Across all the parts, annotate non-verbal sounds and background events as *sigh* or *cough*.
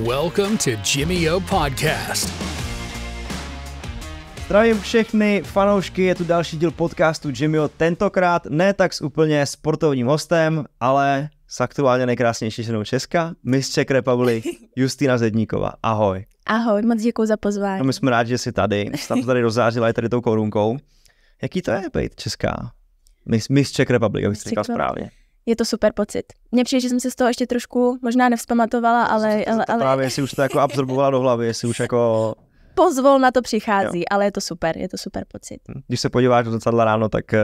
Welcome to Jimmy O Podcast. Zdravím všechny fanoušky, je tu další díl podcastu O. tentokrát ne tak s úplně sportovním hostem, ale s aktuálně nejkrásnější ženou Česka, Miss Czech Republic, Justina Zedníková. Ahoj. Ahoj, moc děkuji za pozvání. No my jsme rádi, že jsi tady, jsi tady rozářila i tady tou korunkou. Jaký to je být česká? Miss, Miss Czech Republic, abych to říkal správně je to super pocit. Mně přijde, že jsem se z toho ještě trošku možná nevzpamatovala, ale... ale, ale... Právě, jestli už to jako absorbovala do hlavy, jestli už jako... Pozvol na to přichází, jo. ale je to super, je to super pocit. Hm, když se podíváš do zrcadla ráno, tak eh,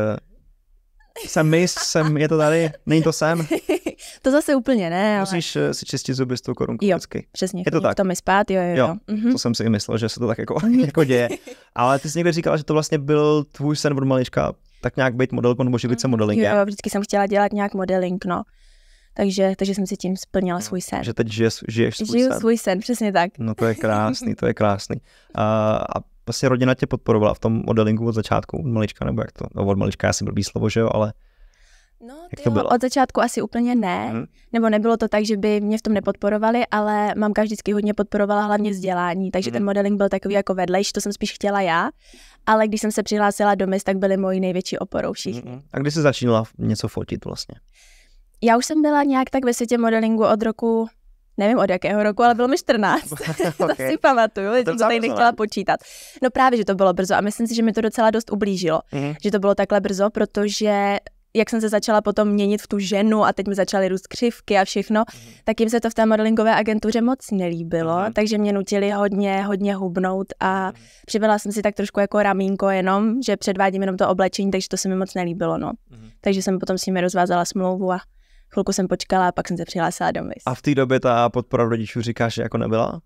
jsem mis, jsem, je to tady, není to sem. *laughs* to zase úplně ne. Ale... Musíš uh, si čistit zuby s tou korunkou jo, vždycky. přesně. Je to tak. To mi spát, jo, jo. jo. jo. Mm-hmm. To jsem si i myslel, že se to tak jako, *laughs* jako děje. Ale ty jsi někde říkala, že to vlastně byl tvůj sen od malička tak nějak být modelkou nebo živit se mm. modelingem? Jo, vždycky jsem chtěla dělat nějak modeling, no. Takže, takže jsem si tím splnila mm. svůj sen. Že teď žiješ, žiješ svůj Žiju sen. svůj sen, přesně tak. No to je krásný, to je krásný. A, a vlastně rodina tě podporovala v tom modelingu od začátku, od malička, nebo jak to, no od malička asi blbý slovo, že jo, ale No, Jak to bylo? Od začátku asi úplně ne, hmm. nebo nebylo to tak, že by mě v tom nepodporovali, ale mamka vždycky hodně podporovala hlavně vzdělání, takže hmm. ten mhm. modeling byl takový jako vedlejší, to jsem spíš chtěla já, ale když jsem se přihlásila do MIS, tak byly moji největší oporou všichni. Hmm. A kdy jsi začínala něco fotit vlastně? Já už jsem byla nějak tak ve světě modelingu od roku nevím od jakého roku, ale bylo mi 14. *laughs* *laughs* to si pamatuju, já jsem to tady nechtěla počítat. No právě, že to bylo brzo a myslím si, že mi to docela dost ublížilo, mm-hmm. že to bylo takhle brzo, protože jak jsem se začala potom měnit v tu ženu a teď mi začaly růst křivky a všechno, mm. tak jim se to v té modelingové agentuře moc nelíbilo, mm. takže mě nutili hodně, hodně hubnout a mm. přibyla jsem si tak trošku jako ramínko jenom, že předvádím jenom to oblečení, takže to se mi moc nelíbilo, no. Mm. Takže jsem potom s nimi rozvázala smlouvu a chvilku jsem počkala a pak jsem se přihlásila do MIS. A v té době ta podpora rodičů říkáš, že jako nebyla?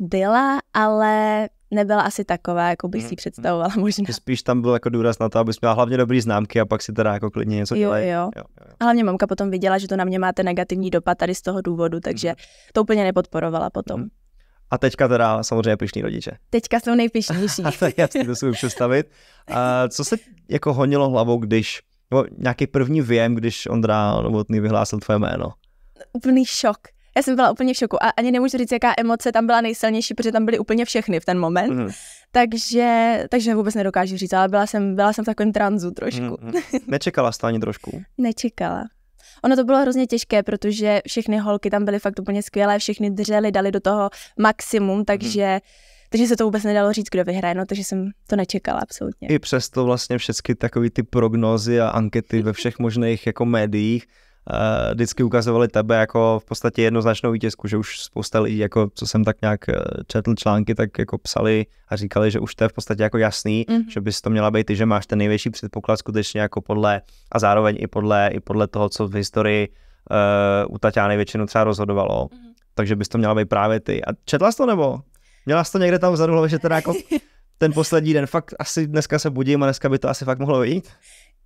Byla, ale nebyla asi taková, jako bych mhm, si mhm. představovala *laughs* možná. Spíš tam byl jako důraz na to, abys měla hlavně dobrý známky a pak si teda jako klidně něco jo, dělej. Jo. jo, jo. A hlavně mamka potom viděla, že to na mě máte negativní dopad tady z toho důvodu, takže mm. to úplně nepodporovala potom. Mm. A teďka teda samozřejmě pišní rodiče. Teďka jsou nejpišnější. *laughs* to je jasný, to si můžu představit. A co se jako honilo hlavou, když, nebo nějaký první věm, když Ondra Novotný vyhlásil tvoje jméno? Úplný šok. Já jsem byla úplně v šoku a ani nemůžu říct, jaká emoce tam byla nejsilnější, protože tam byly úplně všechny v ten moment. Mm. Takže, takže vůbec nedokážu říct, ale byla jsem, byla jsem v takovém tranzu trošku. Mm. Nečekala jste ani trošku? *laughs* Nečekala. Ono to bylo hrozně těžké, protože všechny holky tam byly fakt úplně skvělé, všechny dřeli, dali do toho maximum, takže mm. Takže se to vůbec nedalo říct, kdo vyhraje, no, takže jsem to nečekala absolutně. I přesto vlastně všechny takové ty prognózy a ankety ve všech možných jako médiích Eh, vždycky ukazovali tebe jako v podstatě jednoznačnou vítězku, že už spousta lidí, jako co jsem tak nějak eh, četl články, tak jako psali a říkali, že už to je v podstatě jako jasný, mm-hmm. že bys to měla být ty, že máš ten největší předpoklad skutečně jako podle a zároveň i podle, i podle toho, co v historii uh, u Tatiany většinu třeba rozhodovalo. Mm-hmm. Takže bys to měla být právě ty. A četla jsi to nebo? Měla jsi to někde tam vzadu hlavě, že teda jako *laughs* ten poslední den, fakt asi dneska se budím a dneska by to asi fakt mohlo jít?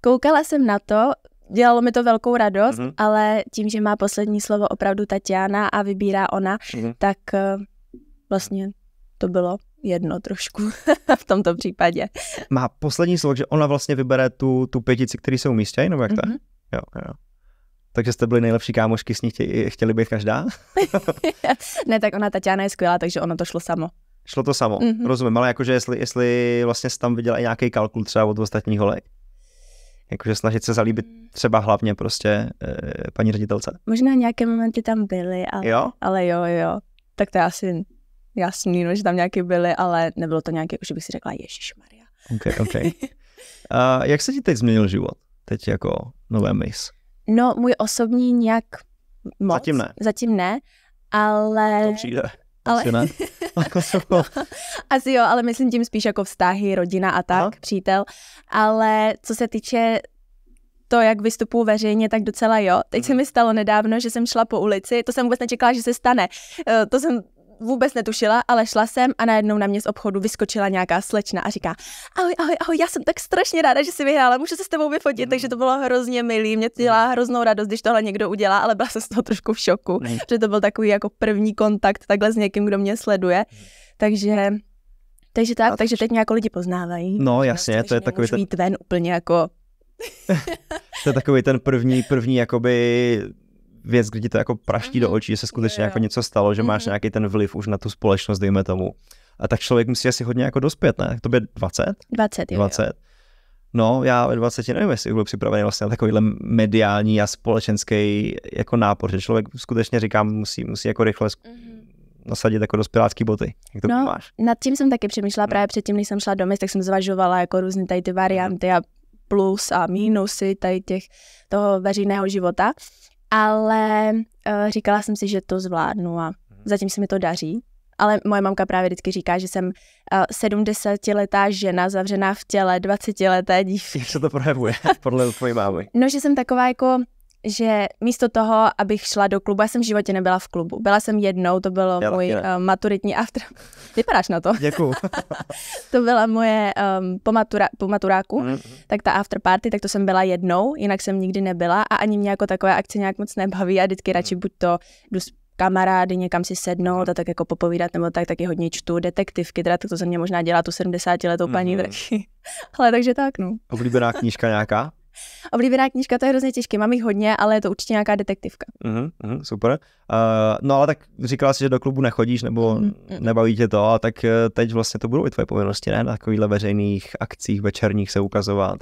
Koukala jsem na to, dělalo mi to velkou radost, mm-hmm. ale tím, že má poslední slovo opravdu Tatiana a vybírá ona, mm-hmm. tak eh, vlastně to bylo jedno trošku *laughs* v tomto případě. Má poslední slovo, že ona vlastně vybere tu, tu pětici, který se umístějí, nebo jak to mm-hmm. Jo, jo. Takže jste byli nejlepší kámošky, s ní chtěli, chtěli být každá? *laughs* ne, tak ona, Tatiana je skvělá, takže ono to šlo samo. Šlo to samo, mm-hmm. rozumím, ale jakože jestli, jestli vlastně jsi tam viděla i nějaký kalkul třeba od ostatních holek? jakože snažit se zalíbit hmm. třeba hlavně prostě e, paní ředitelce. Možná nějaké momenty tam byly, ale jo, ale jo, jo. Tak to je asi jasný, no, že tam nějaké byly, ale nebylo to nějaké, že bych si řekla Ježíš Maria. Ok, ok. *laughs* A jak se ti teď změnil život? Teď jako nové mis? No, můj osobní nějak moc. Zatím ne. Zatím ne, ale... To přijde. Ale... Asi ne. *laughs* jako... *laughs* Asi jo, ale myslím tím spíš jako vztahy, rodina a tak, Aha. přítel. Ale co se týče to, jak vystupuji veřejně, tak docela jo. Teď mhm. se mi stalo nedávno, že jsem šla po ulici, to jsem vůbec nečekala, že se stane. Eh, to jsem vůbec netušila, ale šla jsem a najednou na mě z obchodu vyskočila nějaká slečna a říká, ahoj, ahoj, ahoj, já jsem tak strašně ráda, že jsi vyhrála, můžu se s tebou vyfotit, mm. takže to bylo hrozně milý, mě dělá hroznou radost, když tohle někdo udělá, ale byla jsem z toho trošku v šoku, mm. že to byl takový jako první kontakt takhle s někým, kdo mě sleduje, mm. takže... Takže tak, takže teď nějak lidi poznávají. No jasně, vlastně to je takový ten... ven úplně jako *laughs* to je takový ten první, první jakoby věc, kdy ti to jako praští do mhm. očí, že se skutečně jako něco stalo, že máš mhm. nějaký ten vliv už na tu společnost, dejme tomu. A tak člověk musí asi hodně jako dospět, ne? To by 20? 20, jo. 20. Jo. No, já ve 20 nevím, jestli byl připravený vlastně na takovýhle mediální a společenský jako nápor, že člověk skutečně říkám, musí, musí jako rychle mm-hmm nasadit jako dospělácký boty. Jak to no, máš? nad tím jsem taky přemýšlela, no. právě předtím, než jsem šla do měst, tak jsem zvažovala jako různé tady ty varianty mhm. a plus a mínusy tady těch toho veřejného života ale uh, říkala jsem si, že to zvládnu a mhm. zatím se mi to daří. Ale moje mamka právě vždycky říká, že jsem uh, eh, 70-letá žena zavřená v těle 20-leté dívky. Jak se to projevuje *laughs* podle tvojí mámy? no, že jsem taková jako že místo toho, abych šla do klubu, já jsem v životě nebyla v klubu. Byla jsem jednou, to bylo já, můj Uh, maturitní after. *laughs* Vypadáš na to? Děkuju. *laughs* to byla moje um, ehm, po, matura, po maturáku, mm-hmm. tak ta after party, tak to jsem byla jednou, jinak jsem nikdy nebyla a ani mě jako takové akce nějak moc nebaví a vždycky radši mhm. buď to jdu s kamarády někam si sednout mhm. a tak jako popovídat, nebo tak taky hodně čtu detektivky, teda to se mě možná dělá tu 70 letou mhm. paní mm-hmm. *laughs* Ale takže tak, no. Oblíbená knížka nějaká? Oblíbená knížka, to je hrozně těžké, mám jich hodně, ale je to určitě nějaká detektivka. Uh-huh, uh-huh, super. Uh, no ale tak říkala jsi, že do klubu nechodíš nebo uh-huh. nebaví tě to, a tak eh, teď vlastně to budou i tvoje povinnosti, ne? Na takovýchhle veřejných akcích večerních se ukazovat.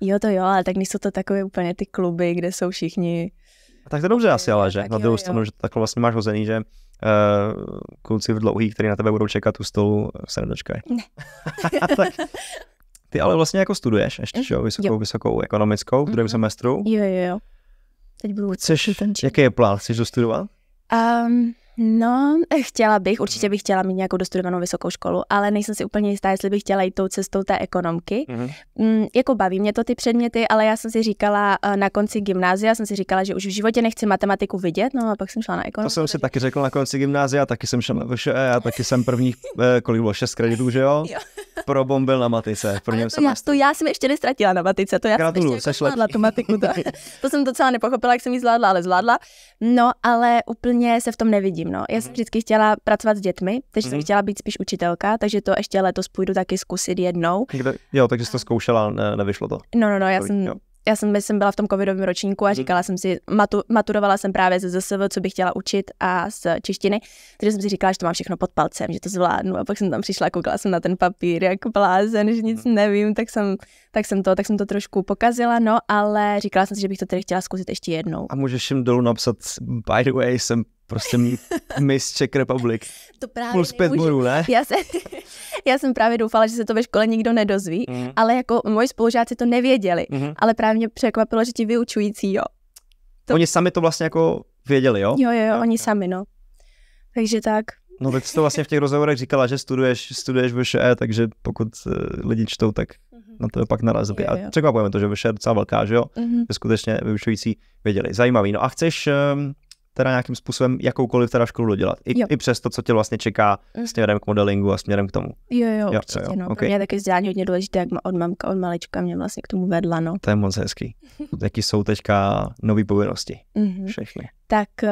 Jo, to jo, ale tak nejsou to takové úplně ty kluby, kde jsou všichni a tak to dobře asi ale, že? Tak na druhou stranu, že to takhle vlastně máš hozený, že uh, kluci v dlouhých, který na tebe budou čekat u stolu, eh, se nedočkají. Ne. *laughs* tak, *laughs* Ty ale vlastně jako studuješ ještě, mm. že? Vysokou, jo. vysokou ekonomickou v druhém mm. semestru. Jo, jo, jo. Teď budu Chceš, Jaký je plán? Chceš dostudovat? Um, No, eh, chtěla bych, určitě bych chtěla mít nějakou dostudovanou vysokou školu, ale nejsem si úplně jistá, jestli bych chtěla jít tou cestou té ekonomky. Mm-hmm. Mm, jako baví mě to ty předměty, ale já jsem si říkala eh, na konci gymnázia, jsem si říkala, že už v životě nechci matematiku vidět, no a pak jsem šla na ekonomiku. To jsem si taky řekla na konci gymnázia, taky jsem šla na VŠE, a taky jsem e prvních, eh, kolik bylo, šest kreditů, že jo? *laughs* jo. Pro bombil na matice. Pro to, jsem já, to já jsem ještě nestratila na matice, to já Gratuluju, jsem ještě jako tu matiku. To, *laughs* to jsem docela nepochopila, jak jsem ji zvládla, ale zvládla. No, ale úplně se v tom nevidím nevidím. No. Já jsem mhm. vždycky chtěla pracovat s dětmi, takže mm-hmm. jsem mhm. chtěla být spíš učitelka, takže to ještě letos půjdu taky zkusit jednou. Kde, jo, takže jsi to zkoušela, ne, nevyšlo to. No, no, no, já jsem já jsem, jsem byla v tom covidovém ročníku a mhm. říkala jsem si, matu, maturovala jsem právě ze ZSV, co bych chtěla učit a z češtiny, takže jsem si říkala, že to mám všechno pod palcem, že to zvládnu a pak jsem tam přišla, koukala jsem na ten papír jak blázen, že nic nevím, tak jsem, tak jsem, to, tak jsem to trošku pokazila, no ale říkala jsem si, že bych to tedy chtěla zkusit ještě jednou. A můžeš jim dolů napsat, by the way, jsem prostě Miss Czech Republic. *laughs* to právě Plus pět bodů, ne? Já jsem, *laughs* já jsem právě doufala, že se to ve škole nikdo nedozví, mm. ale jako moji spolužáci to nevěděli, mm. ale právě mě překvapilo, že ti vyučující, jo. To... Oni sami to vlastně jako věděli, jo? Jo, jo, jo, oni jo. sami, no. Takže tak. No tak jsi to vlastně v těch rozhovorech říkala, že studuješ, studuješ VŠE, takže pokud eh, lidi čtou, tak mhm. na to pak narazili. A překvapujeme to, že VŠE je docela velká, že jo? Mm-hmm. Že skutečně vyučující věděli. Zajímavý. No a chceš ehm, teda nějakým způsobem jakoukoliv teda školu dodělat. I, i přes to, co tě vlastně čeká mm. směrem k modelingu a směrem k tomu. Jo, jo, jo určitě. Jo, No. Okay. Pro mě je taky vzdělání hodně důležité, jak od mamka, od malička mě vlastně k tomu vedla. No. To je moc hezký. *laughs* Jaký jsou teďka nové povinnosti? Mhm. Všechny. Tak uh,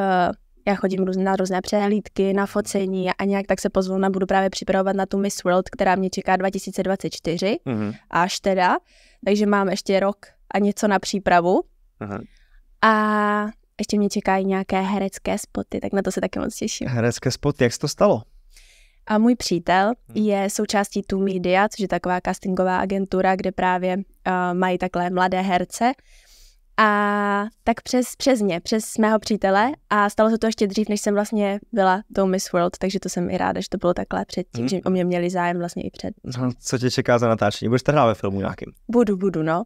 já chodím na různé přehlídky, na focení a nějak tak se pozvolna budu právě připravovat na tu Miss World, která mě čeká 2024 mm-hmm. až teda. Takže mám ještě rok a něco na přípravu. Aha. A ještě mě čekají nějaké herecké spoty, tak na to se taky moc těším. Herecké spoty, jak se to stalo? A můj přítel hmm. je součástí Tu Media, což je taková castingová agentura, kde právě uh, mají takhle mladé herce. A tak přes, přes ně, přes mého přítele a stalo se to ještě dřív, než jsem vlastně byla do Miss World, takže to jsem i ráda, že to bylo takhle předtím, hmm. že o mě měli zájem vlastně i před. co tě čeká za natáčení? Budeš teda ve filmu nějakým? Budu, budu, no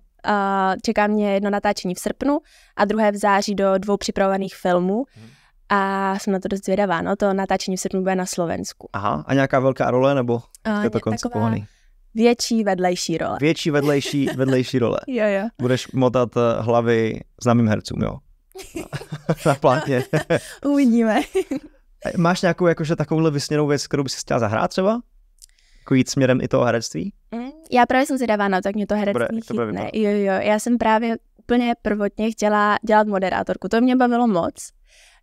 čeká mě jedno natáčení v srpnu a druhé v září do dvou připravovaných filmů. Hmm. A jsem na to dost zvědavá, no to natáčení v srpnu bude na Slovensku. Aha, a nějaká velká role nebo je to koncipovaný? Větší vedlejší role. Větší vedlejší, *laughs* vedlejší role. jo, jo. Budeš motat eh, hlavy známým hercům, jo? *laughs* na plátně. Uvidíme. Máš nějakou jakože takovouhle vysněnou věc, kterou bys chtěla zahrát třeba? jako jít směrem i toho herectví? Mm, já právě jsem zvědavá na no, tak mě to herectví to bude, chytne. To jo, jo, já jsem právě úplně prvotně chtěla dělat moderátorku, to mě bavilo moc.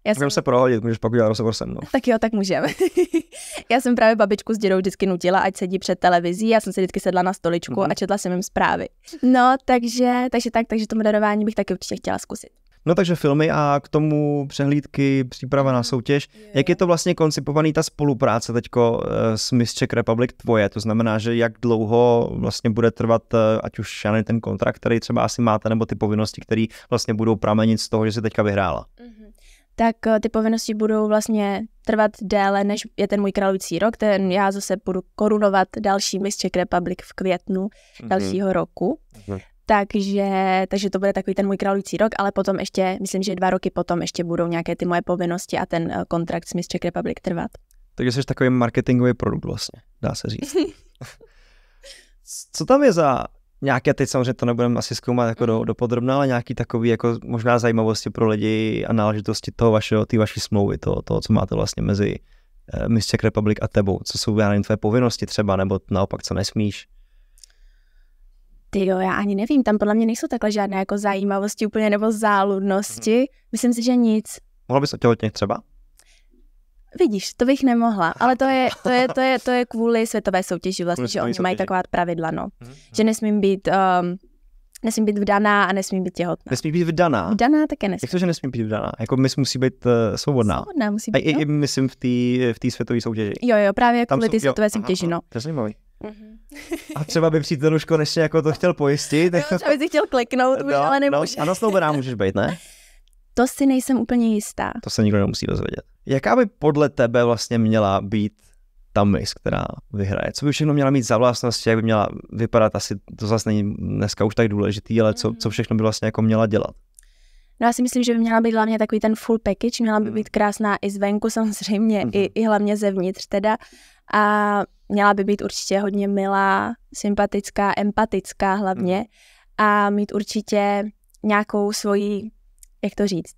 Já můžeme jsem... se prohodit, můžeš pak udělat rozhovor se mnou. *laughs* Tak jo, tak můžeme. *laughs* já jsem právě babičku s dědou vždycky nutila, ať sedí před televizí, já jsem se vždycky sedla na stoličku mm-hmm. a mhm. četla jsem jim zprávy. No, takže, takže tak, takže to moderování bych taky určitě chtěla zkusit. No takže filmy a k tomu přehlídky, příprava na mhm. soutěž. Jak je to vlastně koncipovaný ta spolupráce teďko eh, s Miss Czech Republic tvoje? To znamená, že jak dlouho vlastně bude trvat, eh, ať už já ten kontrakt, který třeba asi máte, nebo ty povinnosti, které vlastně budou pramenit z toho, že se teďka vyhrála? Mhm. Tak eh, ty povinnosti budou vlastně trvat déle, než je ten můj králující rok. Ten já zase budu korunovat další Miss Czech Republic v květnu mm-hmm. dalšího roku. Mm-hmm. Takže, takže to bude takový ten můj králující rok, ale potom ještě, myslím, že dva roky potom ještě budou nějaké ty moje povinnosti a ten eh, kontrakt s Miss Czech Republic trvat. Takže jsi takový marketingový produkt vlastně, dá se říct. Co tam je za nějaké, teď samozřejmě to nebudeme asi zkoumat jako do, mhm. do podrobna, ale nějaký takový jako možná zajímavosti pro lidi a náležitosti toho vašeho, ty vaší smlouvy, toho, toho, co máte vlastně mezi eh, Miss Czech Republic a tebou, co jsou já nevím, tvé povinnosti třeba, nebo naopak, co nesmíš? Ty jo, já ani nevím, tam podle mě nejsou takhle žádné jako zajímavosti úplně nebo záludnosti. Hmm. Myslím si, že nic. Mohla bys otěhotnit třeba? Vidíš, to bych nemohla, *laughs* ale to je, to je, to je, to je kvůli světové soutěži vlastně, že oni mají taková pravidla, no. Hmm. Že nesmím být, um, nesmím být vdaná a nesmím být těhotná. Nesmí být vdaná? Vdaná také nesmí. Jak to, že nesmí být vdaná? Jako mys musí být uh, svobodná. Svobodná musí být, A i, no? i myslím v té v světové soutěži. Jo, jo, právě kvůli té světové soutěži, aha, no. To je zajímavý. Mm-hmm. a třeba by přítel už konečně jako to chtěl pojistit. Tak... Jo, třeba jako- by si chtěl kliknout, no, už, ale nemůže. No, a snoubená můžeš být, ne? *laughs* To si nejsem úplně jistá. To se nikdo nemusí dozvědět. Jaká by podle tebe vlastně měla být ta mis, která vyhraje? Co by všechno měla mít za vlastnosti, jak by měla vypadat? Asi to zase není dneska už tak důležitý, ale co, co mm. všechno by vlastně jako měla dělat? No já si myslím, že by měla být hlavně takový ten full package, měla by mm. být krásná i zvenku samozřejmě, mm-hmm. i, i hlavně zevnitř teda. A měla by být určitě hodně milá, sympatická, empatická hlavně hmm. a mít určitě nějakou svoji, jak to říct,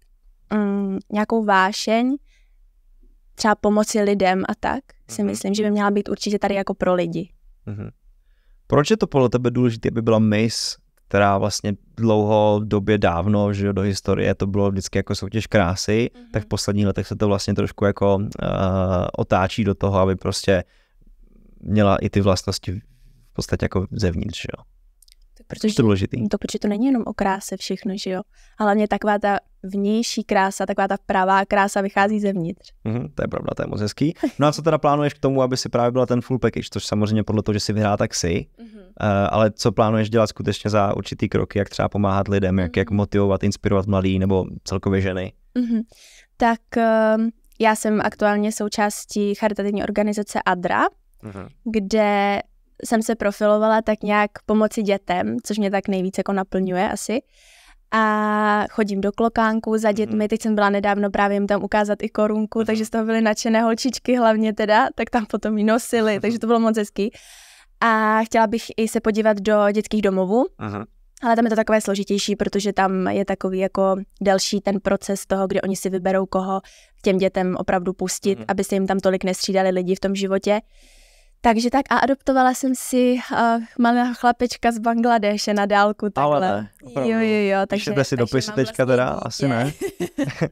mm, nějakou vášeň, třeba pomoci lidem a tak, si mm-hmm. myslím, že by měla být určitě tady jako pro lidi. Mm-hmm. Proč je to podle tebe důležité, aby byla Miss, která vlastně dlouho době dávno, že do historie to bylo vždycky jako soutěž krásy, mm-hmm. tak v mhm. posledních letech se to vlastně trošku jako uh, otáčí do toho, aby prostě měla i ty vlastnosti v podstatě jako zevnitř, že jo. Protože to, důležitý. to, protože to není jenom o kráse všechno, že jo. Ale mě taková ta vnější krása, taková ta pravá krása vychází zevnitř. Mm, to je pravda, to je moc hezký. No a co teda plánuješ k tomu, aby si právě byla ten full package, což samozřejmě podle toho, že si vyhrá, tak si. Mm-hmm. Uh, ale co plánuješ dělat skutečně za určitý kroky, jak třeba pomáhat lidem, mm-hmm. jak, jak mhm. motivovat, inspirovat mladý nebo celkově ženy? Mm-hmm. Tak uh, já jsem aktuálně součástí charitativní organizace ADRA, Mm-hmm. kde jsem se profilovala tak nějak pomoci dětem, což mě tak nejvíce jako naplňuje asi. A chodím do klokánku za mm-hmm. dětmi, teď jsem byla nedávno právě jim tam ukázat i korunku, mm-hmm. takže z toho byly nadšené holčičky hlavně teda, tak tam potom ji nosili, takže to bylo moc hezký. A chtěla bych i se podívat do dětských domovů, Aha. Ale tam je to takové složitější, protože tam je takový jako delší ten proces toho, kdy oni si vyberou, koho těm dětem opravdu pustit, Aha. aby se jim tam tolik nestřídali lidi v tom životě. Takže tak a adoptovala jsem si uh, eh, malého chlapečka z Bangladeše na dálku takhle. Ale ne, opravdu. Jo, jo, jo. Takže, Píšete si dopisy teďka vlastně teda? Dítě. Asi ne.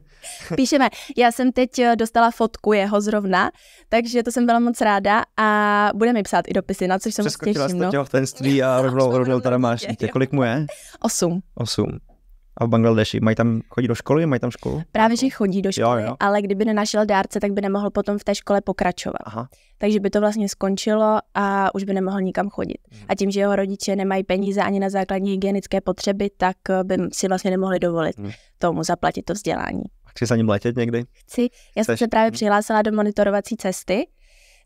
*laughs* *laughs* Píšeme. Já jsem teď eh, dostala fotku jeho zrovna, takže to jsem byla moc ráda a budeme psát i dopisy, na což jsem moc těším. Přeskočila no. těhotenství a *laughs* rovnou, rovnou tady máš dítě. Kolik mu je? Osm. Osm. A v Bangladeši mají tam, chodí do školy, mají tam školu? Právě, že chodí do školy, jo, jo. ale kdyby nenašel dárce, tak by nemohl potom v té škole pokračovat. Aha takže by to vlastně skončilo a už by nemohl nikam chodit. Mhm. A tím, že jeho rodiče nemají peníze ani na základní hygienické potřeby, tak eh, by si vlastně nemohli dovolit mhm. tomu zaplatit to vzdělání. Chci za ním letět někdy? Chci. Já Chceš? jsem se právě mhm. přihlásila do monitorovací cesty,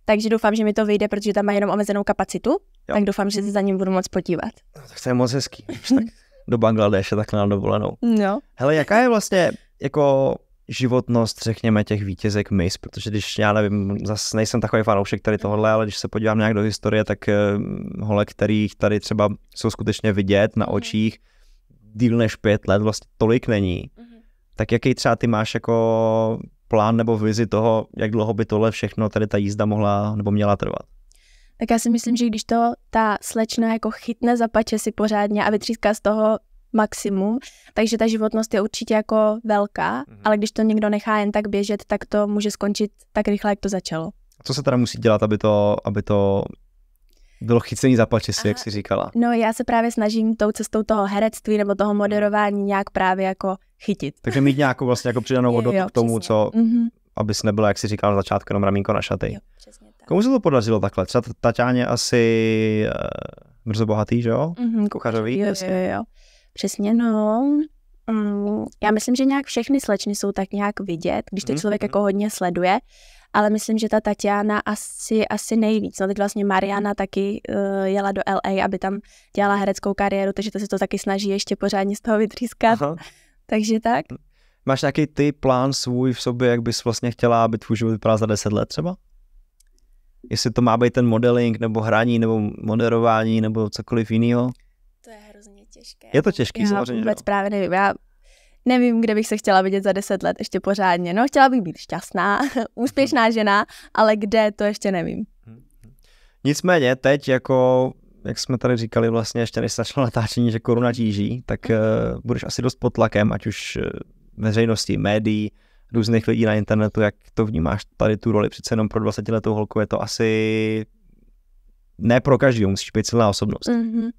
takže doufám, že mi to vyjde, protože tam má jenom omezenou kapacitu, jo. tak doufám, že se za ním budu moc podívat. No, tak to je moc hezký. tak *laughs* do Bangladeše takhle na dovolenou. No. Hele, jaká je vlastně jako životnost, řekněme, těch vítězek mis, protože když, já nevím, zase nejsem takový fanoušek tady tohle, ale když se podívám nějak do historie, tak eh, hole, kterých tady třeba jsou skutečně vidět na mhm. očích, díl než pět let vlastně tolik není, mhm. tak jaký třeba ty máš jako plán nebo vizi toho, jak dlouho by tohle všechno, tady ta jízda mohla nebo měla trvat? Tak já si myslím, že když to ta slečna jako chytne za pače si pořádně a vytříská z toho maximum, takže ta životnost je určitě jako velká, mm-hmm. ale když to někdo nechá jen tak běžet, tak to může skončit tak rychle, jak to začalo. Co se teda musí dělat, aby to, aby to bylo chycení za pačesy, jak jsi říkala. No já se právě snažím tou cestou toho herectví nebo toho moderování nějak právě jako chytit. Takže mít nějakou vlastně jako přidanou *laughs* hodnotu k tomu, přesně. co, mm-hmm. abys nebyla, jak jsi říkala na začátku, jenom ramínko na šaty. Jo, přesně tak. Komu se to podařilo takhle? Třeba Tatáně asi uh, eh, Mrzo Bohatý, že jo? Mm-hmm, Kuchařový. Jo, jo, jo. Přesně, no. Mm, já myslím, že nějak všechny slečny jsou tak nějak vidět, když to mhm, člověk jako mhm. hodně sleduje, ale myslím, že ta Tatiana asi, asi nejvíc. No teď vlastně Mariana mhm. taky uh, jela do LA, aby tam dělala hereckou kariéru, takže to se to taky snaží ještě pořádně z toho vytřískat. Takže tak. Máš nějaký ty plán svůj v sobě, jak bys vlastně chtěla, aby tvůj život vypadal za 10 let třeba? Jestli to má být ten modeling, nebo hraní, nebo moderování, nebo cokoliv jiného? těžké. Je to těžké, samozřejmě. vůbec právě nevím. Já nevím, kde bych se chtěla vidět za deset let ještě pořádně. No, chtěla bych být šťastná, *laughs* úspěšná žena, ale kde, to ještě nevím. Nicméně teď jako jak jsme tady říkali vlastně, ještě než začalo natáčení, že koruna tíží, tak uh, budeš asi dost pod tlakem, ať už eh, veřejnosti, médií, různých lidí na internetu, jak to vnímáš tady tu roli, přece jenom pro 20 letou holku je to asi ne pro každý, musíš být silná osobnost. Mm-hmm.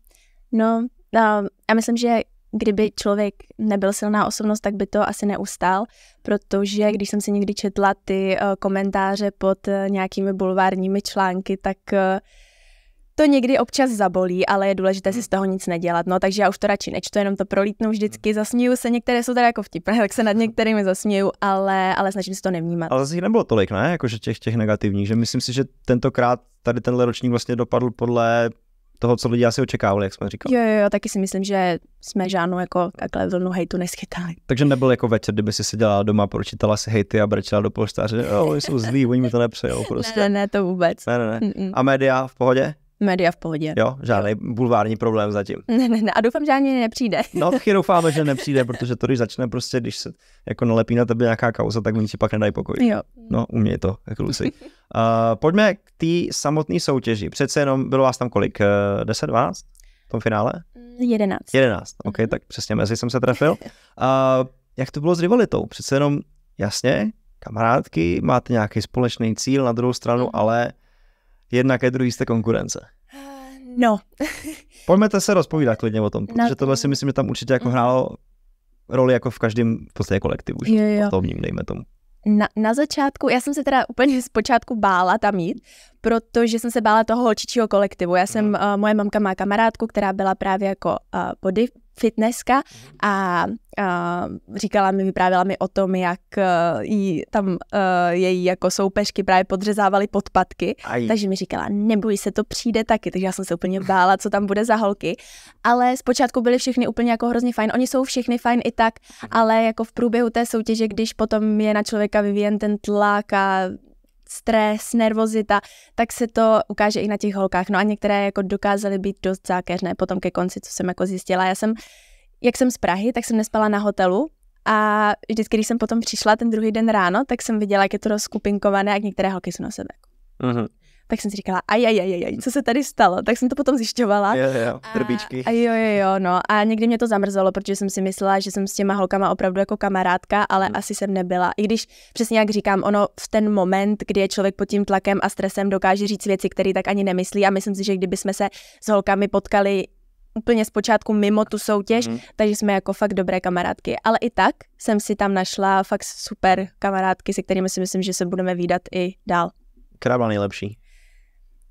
No, No, já myslím, že kdyby člověk nebyl silná osobnost, tak by to asi neustál, protože když jsem si někdy četla ty eh, komentáře pod eh, nějakými bulvárními články, tak eh, to někdy občas zabolí, ale je důležité si z toho nic nedělat. No, takže já už to radši nečtu, jenom to prolítnu vždycky, zasmíju se, některé jsou teda jako vtipné, *laughs* tak se nad některými zasmíju, ale, ale snažím se to nevnímat. Ale zase jich nebylo tolik, ne? Jakože těch, těch negativních, že myslím si, že tentokrát tady tenhle ročník vlastně dopadl podle toho, co lidi asi očekávali, jak jsme říkali. Jo, jo, jo, taky si myslím, že jsme žádnou jako takhle vlnu hejtu neschytali. Takže nebyl jako večer, kdyby si seděla doma, pročítala si hejty a brečela do že jo, oni jsou zlí, oni mi to nepřejou prostě. Ne, ne, ne, to vůbec. Ne, ne, ne. Mm, mm. A média v pohodě? Média v pohodě. Jo, žádný bulvární problém zatím. Ne, ne, ne. A doufám, že ani nepřijde. no, taky doufáme, že nepřijde, protože to, když začne prostě, když se jako nalepí na tebe nějaká kauza, tak oni ti pak nedají pokoj. Jo. No, uměj to, kluci. Uh, pojďme k té samotné soutěži. Přece jenom bylo vás tam kolik? 10, eh, 12 v tom finále? 11. 11, OK, mm-hmm. tak přesně mezi jsem se trefil. Uh, *laughs* jak to bylo s rivalitou? Přece jenom, jasně, kamarádky, máte nějaký společný cíl na druhou stranu, mhm. ale jednak je druhý jste konkurence. No. *laughs* Pojďme se rozpovídat klidně o tom, protože tohle si myslím, že tam určitě jako mhm. hrálo roli jako v každém v podstatě kolektivu, že? Jo, jo. dejme tomu na, na začátku, já jsem se teda úplně z počátku bála tam jít, protože jsem se bála toho holčičího kolektivu. Já jsem, hmm. uh, moje mamka má kamarádku, která byla právě jako uh, body fitnesska mhm. a, a říkala mi, vyprávěla mi o tom, jak e, jí tam uh, její jako soupeřky právě podřezávaly podpatky, Aj. takže mi říkala, neboj se, to přijde taky, takže já jsem se úplně bála, co tam bude za holky, ale zpočátku byly všechny úplně jako hrozně fajn, oni jsou všechny fajn i tak, mhm. ale jako v průběhu té soutěže, když potom je na člověka vyvíjen ten tlak a stres, nervozita, tak se to ukáže i na těch holkách. No a některé jako dokázaly být dost zákeřné potom ke konci, co jsem jako zjistila. Já jsem, jak jsem z Prahy, tak jsem nespala na hotelu, a vždycky, když jsem potom přišla ten druhý den ráno, tak jsem viděla, jak je to rozkupinkované, jak některé holky jsou na sebe. Uh-huh tak jsem si říkala, aj, aj, aj, aj, co se tady stalo, tak jsem to potom zjišťovala. Jo, jo, trbíčky. A, a jo, jo, jo, no a někdy mě to zamrzelo, protože jsem si myslela, že jsem s těma holkama opravdu jako kamarádka, ale hmm. asi jsem nebyla. I když přesně jak říkám, ono v ten moment, kdy je člověk pod tím tlakem a stresem, dokáže říct věci, které tak ani nemyslí a myslím si, že kdyby jsme se s holkami potkali úplně zpočátku mimo tu soutěž, mm. takže jsme jako fakt dobré kamarádky. Ale i tak jsem si tam našla fakt super kamarádky, se kterými si myslím, že se budeme výdat i dál. Krabla nejlepší?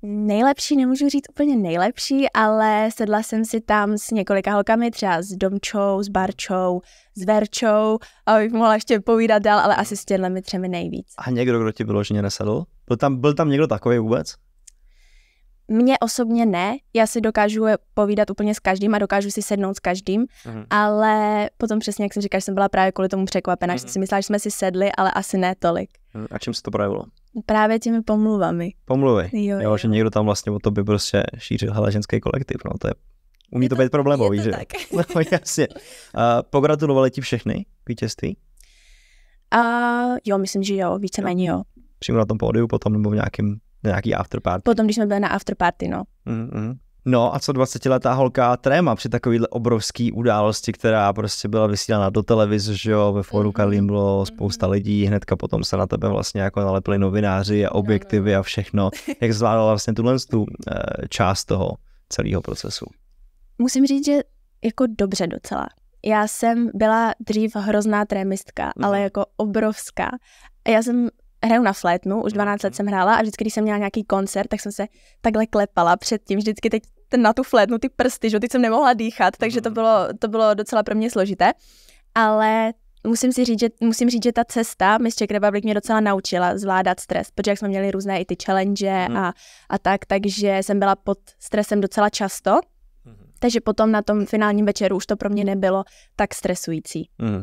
nejlepší, nemůžu říct úplně nejlepší, ale sedla jsem si tam s několika holkami, třeba s Domčou, s Barčou, s Verčou, abych mohla ještě povídat dál, ale asi s těmi třemi nejvíc. A někdo, kdo ti vyloženě nesedl? Byl tam, byl tam někdo takový vůbec? Mně osobně ne, já si dokážu povídat úplně s každým a dokážu si sednout s každým, mm. ale potom přesně, jak jsem říkal, jsem byla právě kvůli tomu překvapená, mm. že mhm. si myslela, že jsme si sedli, ale asi ne tolik. A čím se to projevilo? Právě těmi pomluvami. Pomluvy. Jo, jo, jo. že někdo tam vlastně o to by prostě šířil hele, ženský kolektiv. No, to je, umí je to, to být problémový, je to že? Tak. *laughs* no, jasně. Uh, pogratulovali ti všechny k vítězství? Uh, jo, myslím, že jo, víceméně jo. Přímo na tom pódiu potom nebo v nějakým, nějaký afterparty? Potom, když jsme byli na afterparty, no. Mm-hmm. No a co 20-letá holka tréma při takovéhle obrovské události, která prostě byla vysílána do televize, že jo, ve fóru mhm. Karlín bylo spousta mhm. lidí, hnedka potom se na tebe vlastně jako nalepili novináři a objektivy a všechno. Jak zvládala vlastně tuhle tu eh, část toho celého procesu? Musím říct, že jako dobře docela. Já jsem byla dřív hrozná trémistka, no. ale jako obrovská. Já jsem hraju na flétnu, už 12 let jsem hrála a vždycky, když jsem měla nějaký koncert, tak jsem se takhle klepala před tím, vždycky teď ten na tu flétnu ty prsty, že teď jsem nemohla dýchat, takže to mhm. bylo, to bylo docela pro mě složité. Ale musím si říct, že, musím říct, že ta cesta Miss Czech Republic mě docela naučila zvládat stres, protože jak jsme měli různé i ty challenge mm. a, mhm. a tak, takže jsem byla pod stresem docela často, mhm. takže potom na tom finálním večeru už to pro mě nebylo tak stresující. Mm.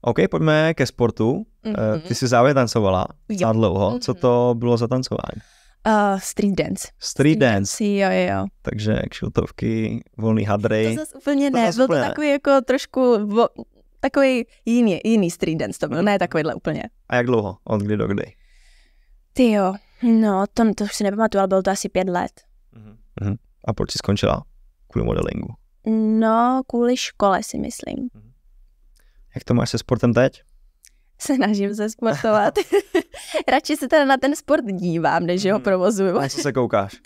OK, pojďme ke sportu. Mm-hmm. Ty jsi závěr tancovala, dlouho. Mm-hmm. Co to bylo za tancování? Uh, street dance. Street, street dance. dance. Jo, jo, jo. Takže kšiltovky, volný hadry. To zase úplně to ne, zase byl úplně to takový ne. jako trošku, vo, takový jiný, jiný street dance to byl, ne takovýhle úplně. A jak dlouho? Od kdy do kdy? Ty jo, no to, to už si nepamatuju, ale bylo to asi pět let. Uh-huh. A proč jsi skončila? Kvůli modelingu? No, kvůli škole si myslím. Uh-huh. Jak to máš se sportem teď? se snažím se sportovat. *laughs* Radši se teda na ten sport dívám, než ho hmm. provozuju. A co se koukáš?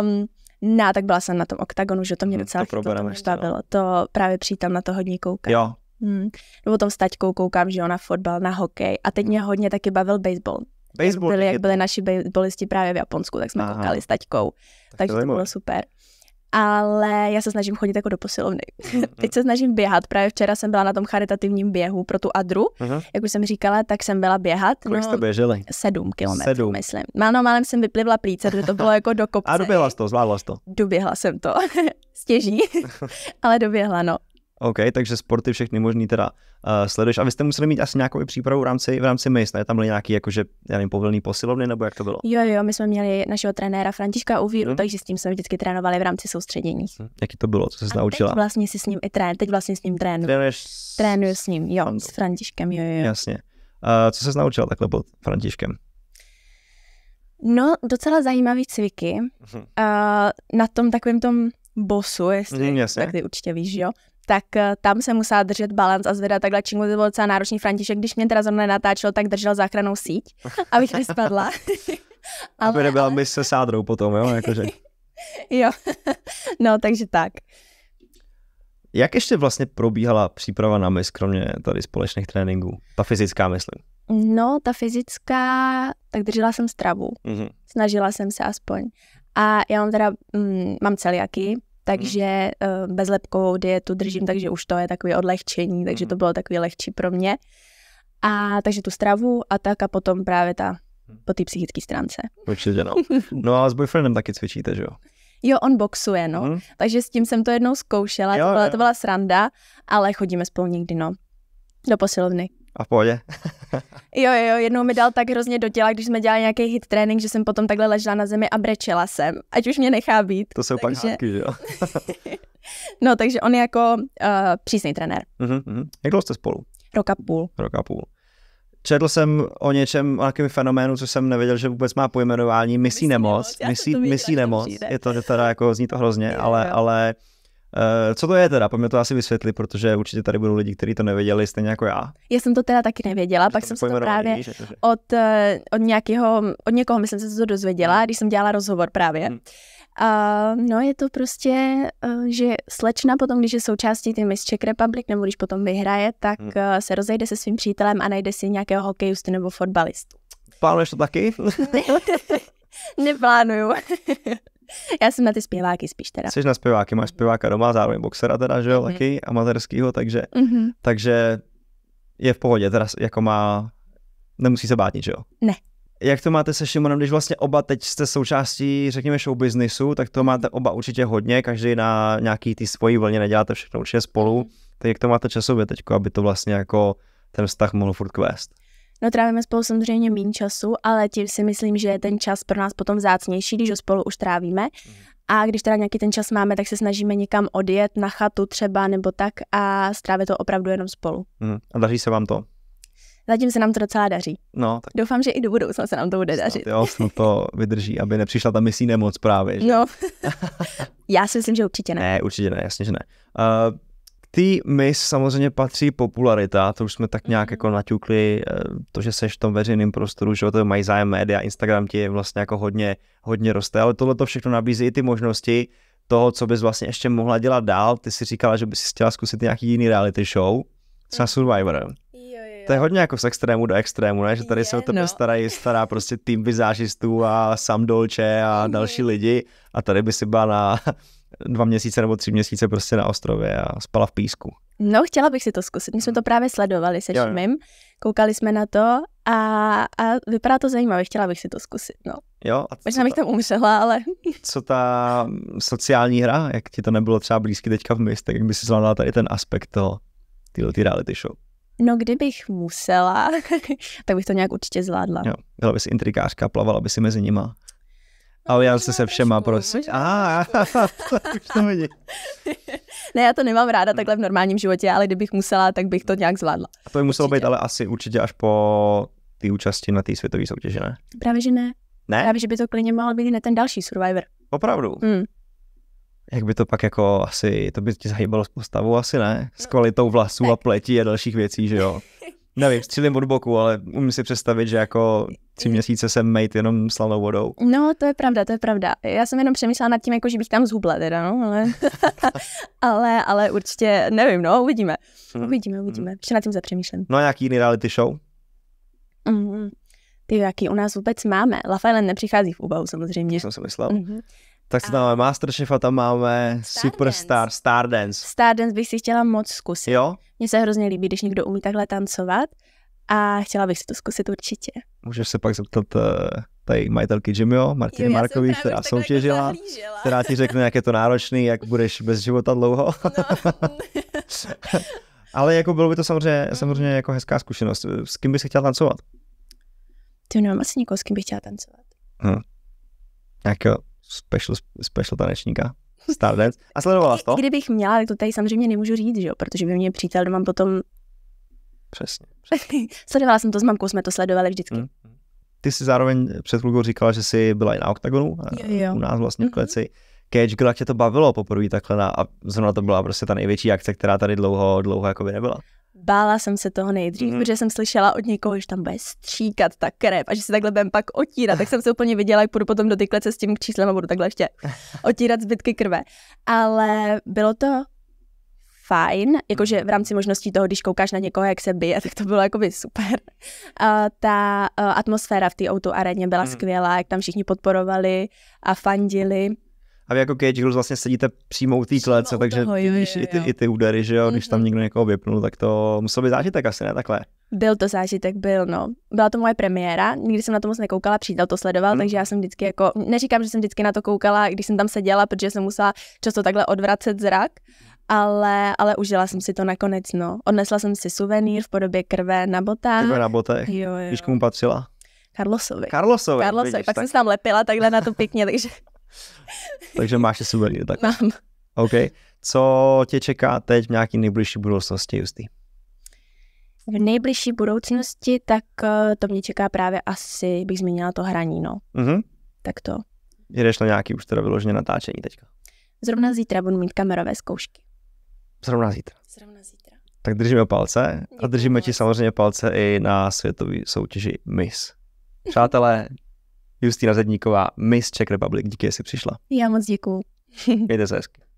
Um, *laughs* no, tak byla jsem na tom oktagonu, že to mě hmm, docela to ještě, bavilo. To právě přítom na to hodně koukám. Jo. Hmm. Nebo tom s taťkou koukám, že ona fotbal, na hokej. A teď hmm. mě hodně taky bavil baseball. Baseball, jak byli, jak byli naši baseballisti právě v Japonsku, tak jsme Aha. koukali s taťkou. Tak Takže to, to bylo super ale já se snažím chodit jako do posilovny. Mhm, *laughs* Teď mhm. se snažím běhat. Právě včera jsem byla na tom charitativním běhu pro tu Adru. Uh-huh. Jak už jsem říkala, tak jsem byla běhat. Kolik no, jste běželi? Sedm kilometrů, sedm. myslím. Málo, no, no, málem jsem vyplivla plíce, protože to bylo jako do kopce. A doběhla to, zvládla to. Doběhla jsem to. *laughs* Stěží, *laughs* ale doběhla, no. OK, takže sporty všechny možný teda uh, sleduješ. A vy jste museli mít asi nějakou přípravu v rámci, v rámci MIS, ne? Tam byly nějaký, jakože, já nevím, povolný posilovny, nebo jak to bylo? Jo, jo, my jsme měli našeho trenéra Františka Uvíru, hmm. takže s tím jsme vždycky trénovali v rámci soustředění. Hmm. Jaký to bylo, co se a naučila? Teď vlastně si s ním i trén, teď vlastně s ním trénu. Trénuješ s... Trénuju s ním, jo, s Františkem, jo, jo. Jasně. Uh, co se naučila takhle pod Františkem? No, docela zajímavý cviky. Hmm. Uh, na tom takovém tom bosu, jestli mhm, jasně. tak ty určitě víš, jo tak eh, tam se musela držet balans a zvedat takhle čím to bylo docela náročný František, když mě teda zrovna natáčel, tak držel záchranou síť, *laughs* abych nespadla. Aby *laughs* nebyla ale... se sádrou potom, jo? Jakože. *laughs* jo, no takže tak. Jak ještě vlastně probíhala příprava na mis, kromě tady společných tréninků? Ta fyzická, myslím. No, ta fyzická, tak držela jsem stravu. Mm-hmm. Snažila jsem se aspoň. A já mám teda, mm, mám celiaky, takže hmm. Eh, bezlepkovou dietu držím, takže už to je takové odlehčení, takže to mhm. bylo takové lehčí pro mě. A takže tu stravu a tak a potom právě ta mhm. po té psychické stránce. Určitě no. *laughs* No a s boyfriendem taky cvičíte, že jo? Jo, on boxuje, no. Hmm. Takže s tím jsem to jednou zkoušela, jo, to, byla, to byla sranda, ale chodíme spolu někdy, no. Do posilovny. A v pohodě. jo, jo, jednou mi dal tak hrozně do těla, když jsme dělali nějaký hit trénink, že jsem potom takhle ležela na zemi a brečela jsem, ať už mě nechá být. To jsou takže... pak jo? *laughs* no, takže on je jako uh, přísný trenér. Uh-huh, uh-huh. Jak dlouho jste spolu? Roka půl. Roka půl. Četl jsem o něčem, o nějakém fenoménu, co jsem nevěděl, že vůbec má pojmenování misí nemoc. Misí, nemoc. Je to teda jako, zní to hrozně, je, ale, jo. ale Eh, co to je teda? Pojďme to asi vysvětlit, protože určitě tady budou lidi, kteří to nevěděli, stejně jako já. Já jsem to teda taky nevěděla, že pak jsem se to právě to, od, eh, od, nějakého, od někoho, myslím, se to dozvěděla, hmm. když jsem dělala rozhovor právě. Hmm. Uh, no je to prostě, uh, že slečna potom, když je součástí té Miss Czech Republic, nebo když potom vyhraje, tak hmm. uh, se rozejde se svým přítelem a najde si nějakého hokejistu nebo fotbalistu. Plánuješ to taky? *laughs* Neplánuju. *laughs* *laughs* Já jsem na ty zpěváky spíš teda. Jsi na zpěváky, máš zpěváka doma, zároveň boxera teda, že jo, mm-hmm. taky amatérskýho, takže, mm-hmm. takže je v pohodě, teda jako má, nemusí se bát nic, že jo? Ne. Jak to máte se Šimonem, když vlastně oba teď jste součástí, řekněme, show businessu, tak to máte oba určitě hodně, každý na nějaký ty svojí vlně neděláte všechno určitě spolu, mhm. tak jak to máte časově teď, aby to vlastně jako ten vztah mohl furt kvést? No trávíme spolu samozřejmě méně času, ale tím si myslím, že je ten čas pro nás potom zácnější, když ho spolu už trávíme. A když teda nějaký ten čas máme, tak se snažíme někam odjet na chatu třeba nebo tak a strávit to opravdu jenom spolu. Mm. A daří se vám to? Zatím se nám to docela daří. No, tak... Doufám, že i do budoucna se nám to bude snad, dařit. Jo, snad to vydrží, aby nepřišla ta misí nemoc právě. Že? No, *laughs* já si myslím, že určitě ne. Ne, určitě ne, jasně, že ne. Uh, Tý mis samozřejmě patří popularita, to už jsme tak nějak mhm. jako naťukli, eh, to, že seš v tom veřejném prostoru, že to mají zájem média, Instagram ti vlastně jako hodně, hodně roste, ale tohle to všechno nabízí i ty možnosti toho, co bys vlastně ještě mohla dělat dál. Ty si říkala, že bys chtěla zkusit nějaký jiný reality show, třeba Survivor. To je hodně jako z extrému do extrému, ne? Že tady je, se o tebe no. starají, stará prostě tým vizážistů a sam Dolče a mhm. další lidi a tady by si byla na *laughs* dva měsíce nebo tři měsíce prostě na ostrově a spala v písku. No, chtěla bych si to zkusit. My jsme mhm. to právě sledovali se Šmim, koukali jsme na to a, a vypadá to zajímavě, chtěla bych si to zkusit, no. Jo. A Možná bych tam umřela, ale... *laughs* Co ta mm, sociální hra, jak ti to nebylo třeba blízky teďka v městě, jak by si zvládala tady ten aspekt toho, tyhle ty reality show? No, kdybych musela, *laughs* tak bych to nějak určitě zvládla. Jo, byla bys intrikářka, plavala by si mezi nima. A no, Ale já se se všema, prosím. A, *laughs* už to vidí. *laughs* Ne, já to nemám ráda hmm. takhle v normálním životě, ale kdybych musela, tak bych to nějak zvládla. A to by muselo určitě. být ale asi určitě až po ty účasti na té světové soutěži, ne? Právě, že ne. Ne? Právě, že by to klidně mohl být ne ten další Survivor. Opravdu? Mm jak by to pak jako asi, to by ti zahýbalo s postavou, asi ne? No. S kvalitou vlasů a pletí a dalších věcí, že jo? *laughs* Nevím, střílím od boku, ale umím si představit, že jako tři mm. měsíce jsem mate jenom slanou vodou. No, to je pravda, to je pravda. Já jsem jenom přemýšlela nad tím, jako že bych tam zhubla teda, no, ale, *laughs* ale, ale určitě, nevím, no, uvidíme. Hmm. Uvidíme, uvidíme. Hmm. Ještě nad tím zapřemýšlím. No a nějaký jiný reality show? Mm, ty, jaký u nás vůbec máme. LaFayette nepřichází v úvahu samozřejmě. To jsem si myslel. Mm-hmm. Tak se tam máme Masterchef a tam máme Star Superstar, Dance. Stardance. Stardance bych si chtěla moc zkusit. Jo? Mně se hrozně líbí, když někdo umí takhle tancovat a chtěla bych si to zkusit určitě. Můžeš se pak zeptat eh, tady majitelky Jimio, Martiny Markový, která soutěžila, jako která ti řekne, jak je to náročný, jak budeš bez života dlouho. No. *laughs* Ale jako bylo by to samozřejmě, mhm. samozřejmě jako hezká zkušenost. S kým bys chtěla tancovat? Ty nemám no, asi nikoho, s kým bych chtěla tancovat. Hm. Jako jo, special, special tanečníka. Stardance. A sledovala to? Kdybych měla, to tady samozřejmě nemůžu říct, že jo, protože by mě přítel mám potom... Přesně. *laughs* přesně. sledovala jsem to s mamkou, jsme to sledovali vždycky. Mm. Ty jsi zároveň před chvilkou říkala, že jsi byla i na OKTAGONu, jo, jo. u nás vlastně mm-hmm. Catch Cage Girl, jak tě to bavilo poprvé takhle na, a zrovna to byla prostě ta největší akce, která tady dlouho, dlouho jako by nebyla. Bála jsem se toho nejdřív, mm-hmm. protože jsem slyšela od někoho, že tam bude stříkat ta krev a že se takhle budem pak otírat. Tak jsem se úplně viděla, jak půjdu potom do ty klece s tím číslem a budu takhle ještě *laughs* otírat zbytky krve. Ale bylo to fajn, jakože v rámci možností toho, když koukáš na někoho, jak se bije, tak to bylo jakoby super. A ta eh, atmosféra v té auto aréně byla mm. skvělá, jak tam všichni podporovali a fandili a vy jako Cage Girls vlastně sedíte přímo u té klece, takže toho, jo, jo, jo. I, ty, i ty údery, že jo, mm-hmm. když tam mhm. někdo někoho vypnul, tak to musel být zážitek asi, ne takhle. Byl to zážitek, byl, no. Byla to moje premiéra, nikdy jsem na to moc nekoukala, přítel to sledoval, mm. takže já jsem vždycky jako, neříkám, že jsem vždycky na to koukala, když jsem tam seděla, protože jsem musela často takhle odvracet zrak, ale, ale užila jsem si to nakonec, no. Odnesla jsem si suvenýr v podobě krve na botách. Krve na botech, jo, jo. Víš, komu patřila? Karlosovi. Karlosovi. Karlosovi. Vidíš, Pak tak... jsem se tam lepila takhle na to pěkně, takže *laughs* Takže máš suvenír. Tak. Mám. OK. Co tě čeká teď v nějaký nejbližší budoucnosti, Justy? V nejbližší budoucnosti, tak eh, to mě čeká právě asi, bych zmínila to hraní, no. Mm-hmm. Tak to. Jedeš na nějaký už teda vyloženě natáčení teďka? Zrovna zítra budu mít kamerové zkoušky. Zrovna zítra. Zrovna zítra. Tak držíme palce Děkujeme. a držíme vás. ti samozřejmě palce i na světové soutěži Miss. Přátelé, Justýna Zedníková, Miss Czech Republic. Díky, že jsi přišla. Já moc děkuju. *laughs* Mějte se hezky.